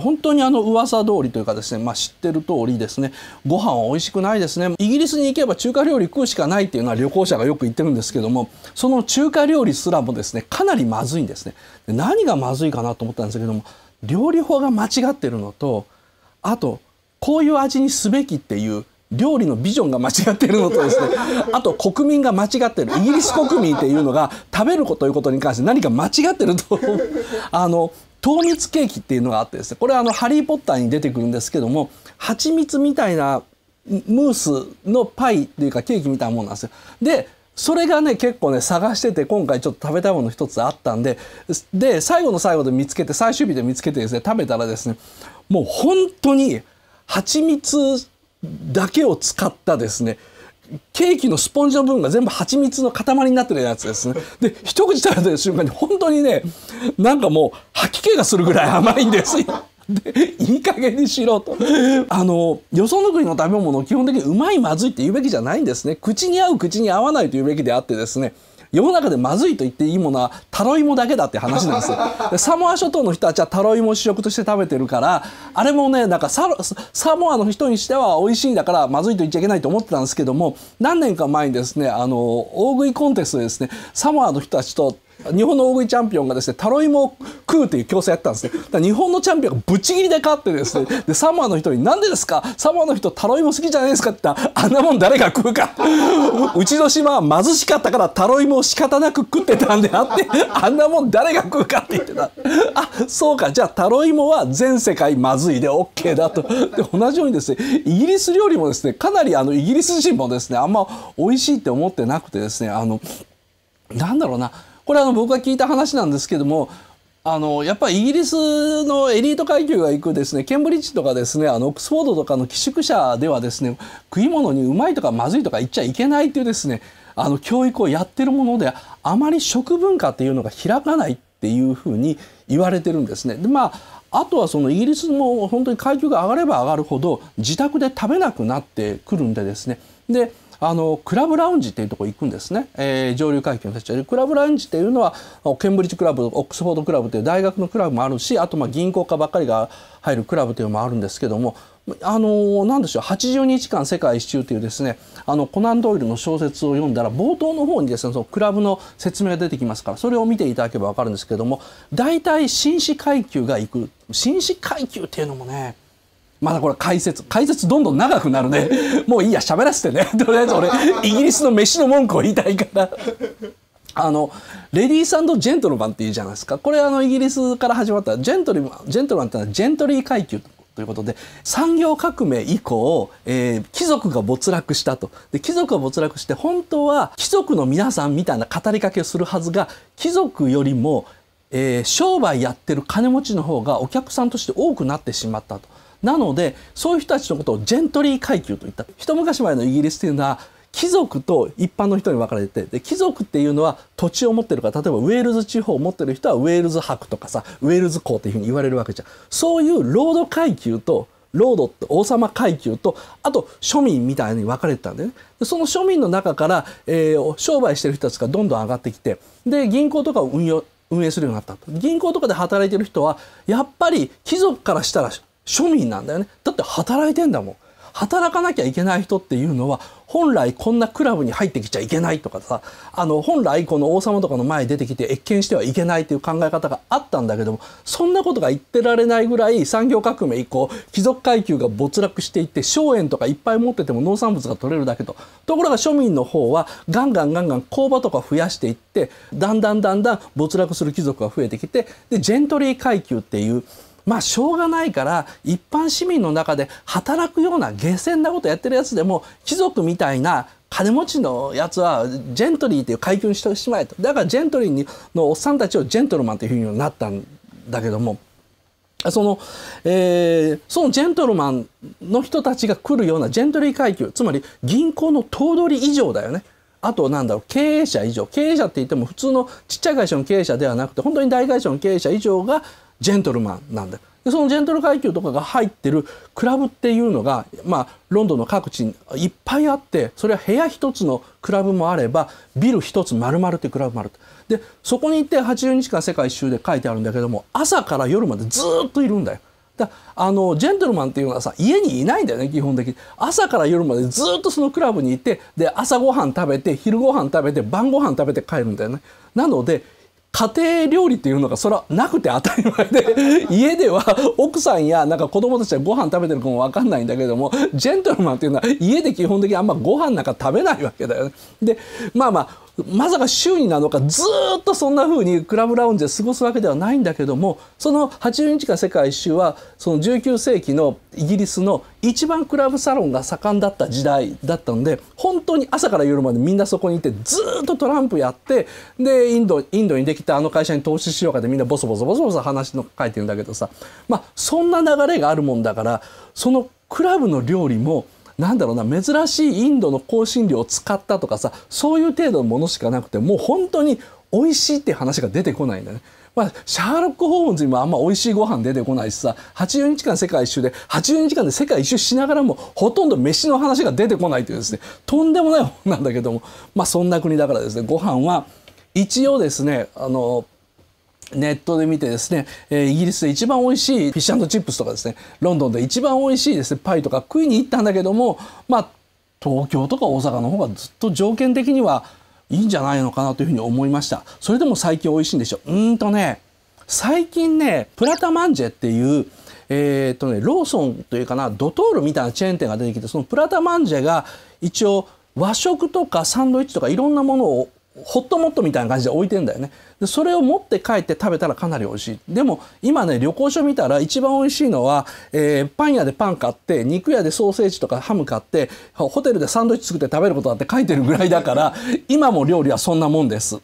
本当にあの噂通りというかですね、まあ、知ってる通りですね、ご飯は美味しくないですね。イギリスに行けば中華料理食うしかないっていうのは旅行者がよく言ってるんですけども、その中華料理すらもですね、かなりまずいんですね。で何がまずいかなと思ったんですけども、料理法が間違ってるのと、あと、こういう味にすべきっていう料理のビジョンが間違ってるのとですね あと国民が間違ってるイギリス国民っていうのが食べるこということに関して何か間違ってると あの糖蜜ケーキっていうのがあってですねこれはあの「ハリー・ポッター」に出てくるんですけども蜂蜜みたいなムースのパイっていうかケーキみたいなもんなんですよ。でそれがね結構ね探してて今回ちょっと食べたいもの一つあったんでで最後の最後で見つけて最終日で見つけてですね食べたらですねもう本当に蜂蜜だけを使ったですねケーキのスポンジの部分が全部蜂蜜の塊になってるやつですね。で、一口食べた瞬間に本当にね、なんかもう吐き気がするぐらい甘いんですよ。でいい加減にしろとあのよその国の食べ物基本的にうまいまずいって言うべきじゃないんですね口に合う口に合わないと言うべきであってですね世の中でまずいと言っていいものはタロイモだけだって話なんですよ サモア諸島の人たちはタロイモを主食として食べてるからあれもねなんかサモアの人にしては美味しいだからまずいと言っちゃいけないと思ってたんですけども何年か前にですねあの大食いコンテストでですねサモアの人たちと日本の大食いチャンピオンがですねタロイモを食うという競争やったんですね日本のチャンピオンがぶち切りで勝ってですねでサマーの人に「なんでですかサマーの人タロイモ好きじゃないですか」って言ったら「あんなもん誰が食うか」うちの島は貧しかったからタロイモを仕方なく食ってたんであってあんなもん誰が食うかって言ってたあそうかじゃあタロイモは全世界まずいで OK だとで同じようにですねイギリス料理もですねかなりあのイギリス人もですねあんま美味しいって思ってなくてですねあのなんだろうなこれあの僕が聞いた話なんですけどもあのやっぱりイギリスのエリート階級が行くですねケンブリッジとかですねあのオックスフォードとかの寄宿舎ではですね食い物にうまいとかまずいとか言っちゃいけないというですねあの教育をやってるものであまり食文化っていうのが開かないっていうふうに言われてるんですね。でまああとはそのイギリスも本当に階級が上がれば上がるほど自宅で食べなくなってくるんでですねであのクラブラウンジっていうとこ行くんですね、えー、上流階級の人たちはクラブラウンジっていうのはケンブリッジクラブオックスフォードクラブという大学のクラブもあるしあとまあ銀行家ばっかりが入るクラブというのもあるんですけどもあのなんでしょう80日間世界一周というですねあのコナン・ドイルの小説を読んだら冒頭の方にですねそのクラブの説明が出てきますからそれを見ていただければ分かるんですけども大体紳士階級が行く紳士階級っていうのもねまだこれ解説解説どんどん長くなるね もういいや喋らせてね とりあえず俺 イギリスの飯の文句を言いたいからあのレディースジェントルマンっていいじゃないですかこれあのイギリスから始まったジェントリマンジェントルマンってのはジェントリー階級ということで産業革命以降、えー、貴族が没落したとで貴族が没落して本当は貴族の皆さんみたいな語りかけをするはずが貴族よりもえー、商売やってる金持ちの方がお客さんとして多くなってしまったとなのでそういう人たちのことをジェントリー階級といった一昔前のイギリスというのは貴族と一般の人に分かれてで貴族っていうのは土地を持ってるから例えばウェールズ地方を持ってる人はウェールズ博とかさウェールズ公っていうふうに言われるわけじゃんそういうロード階級とロードって王様階級とあと庶民みたいに分かれてたんでねでその庶民の中から、えー、商売してる人たちがどんどん上がってきてで銀行とかを運用運営するようになった銀行とかで働いてる人はやっぱり貴族からしたら庶民なんだよね。だって働いてんだもん。働かなきゃいけない人っていうのは本来こんなクラブに入ってきちゃいけないとかさあの本来この王様とかの前に出てきて謁見してはいけないという考え方があったんだけどもそんなことが言ってられないぐらい産業革命以降貴族階級が没落していって荘園とかいっぱい持ってても農産物が取れるだけとところが庶民の方はガンガンガンガン工場とか増やしていってだんだんだんだん没落する貴族が増えてきてでジェントリー階級っていうまあしょうがないから一般市民の中で働くような下船なことやってるやつでも貴族みたいな金持ちのやつはジェントリーという階級にしてしまえとだからジェントリーのおっさんたちをジェントルマンというふうになったんだけどもその、えー、そのジェントルマンの人たちが来るようなジェントリー階級、つまり銀行の頭取以上だよね。あとなんだろう、経営者以上。経営者って言っても普通のちっちゃい会社の経営者ではなくて、本当に大会社の経営者以上がジェントルマンなんだでそのジェントル階級とかが入ってるクラブっていうのが、まあ、ロンドンの各地にいっぱいあってそれは部屋一つのクラブもあればビル一つ丸々ってクラブもあるでそこに行って80日間世界一周で書いてあるんだけども朝から夜までずっといるんだよ。だあのジェントルマンっていうのはさ家にいないんだよね基本的に朝から夜までずっとそのクラブにいてで朝ごはん食べて昼ごはん食べて晩ごはん食べて帰るんだよねなので家庭料理っていうのがそれはなくて当たり前で 家では奥さんやなんか子供たちはご飯食べてるかも分かんないんだけどもジェントルマンっていうのは家で基本的にあんまご飯なんか食べないわけだよね。でまあまあまさか週になのかずっとそんな風にクラブラウンジで過ごすわけではないんだけどもその80日間世界一周はその19世紀のイギリスの一番クラブサロンが盛んだった時代だったので本当に朝から夜までみんなそこにいてずっとトランプやってでインドインドにできたあの会社に投資しようかってみんなボソボソボソボソ話の書いてるんだけどさまあそんな流れがあるもんだからそのクラブの料理もなんだろうな珍しいインドの香辛料を使ったとかさそういう程度のものしかなくてもう本当に美味しいって話が出てこないんだね。まあ、シャーロック・ホームズにもあんま美味しいご飯出てこないしさ、8 0日間世界一周で、8 0日間で世界一周しながらも、ほとんど飯の話が出てこないというですね、とんでもない本なんだけども、まあそんな国だからですね、ご飯は一応ですね、あの、ネットで見てですね、えイギリスで一番美味しいフィッシュチップスとかですね、ロンドンで一番美味しいですね、パイとか食いに行ったんだけども、まあ、東京とか大阪の方がずっと条件的にはいいんじゃないのかなというふうに思いました。それでも最近美味しいんでしょ。ううんとね、最近ね、プラタマンジェっていう、えー、っとね、ローソンというかな、ドトールみたいなチェーン店が出てきて、そのプラタマンジェが一応和食とかサンドイッチとかいろんなものをホットモットみたいな感じで置いてんだよねでそれを持って帰って食べたらかなり美味しいでも今ね旅行書見たら一番美味しいのは、えー、パン屋でパン買って肉屋でソーセージとかハム買ってホテルでサンドイッチ作って食べることだって書いてるぐらいだから今も料理はそんなもんです。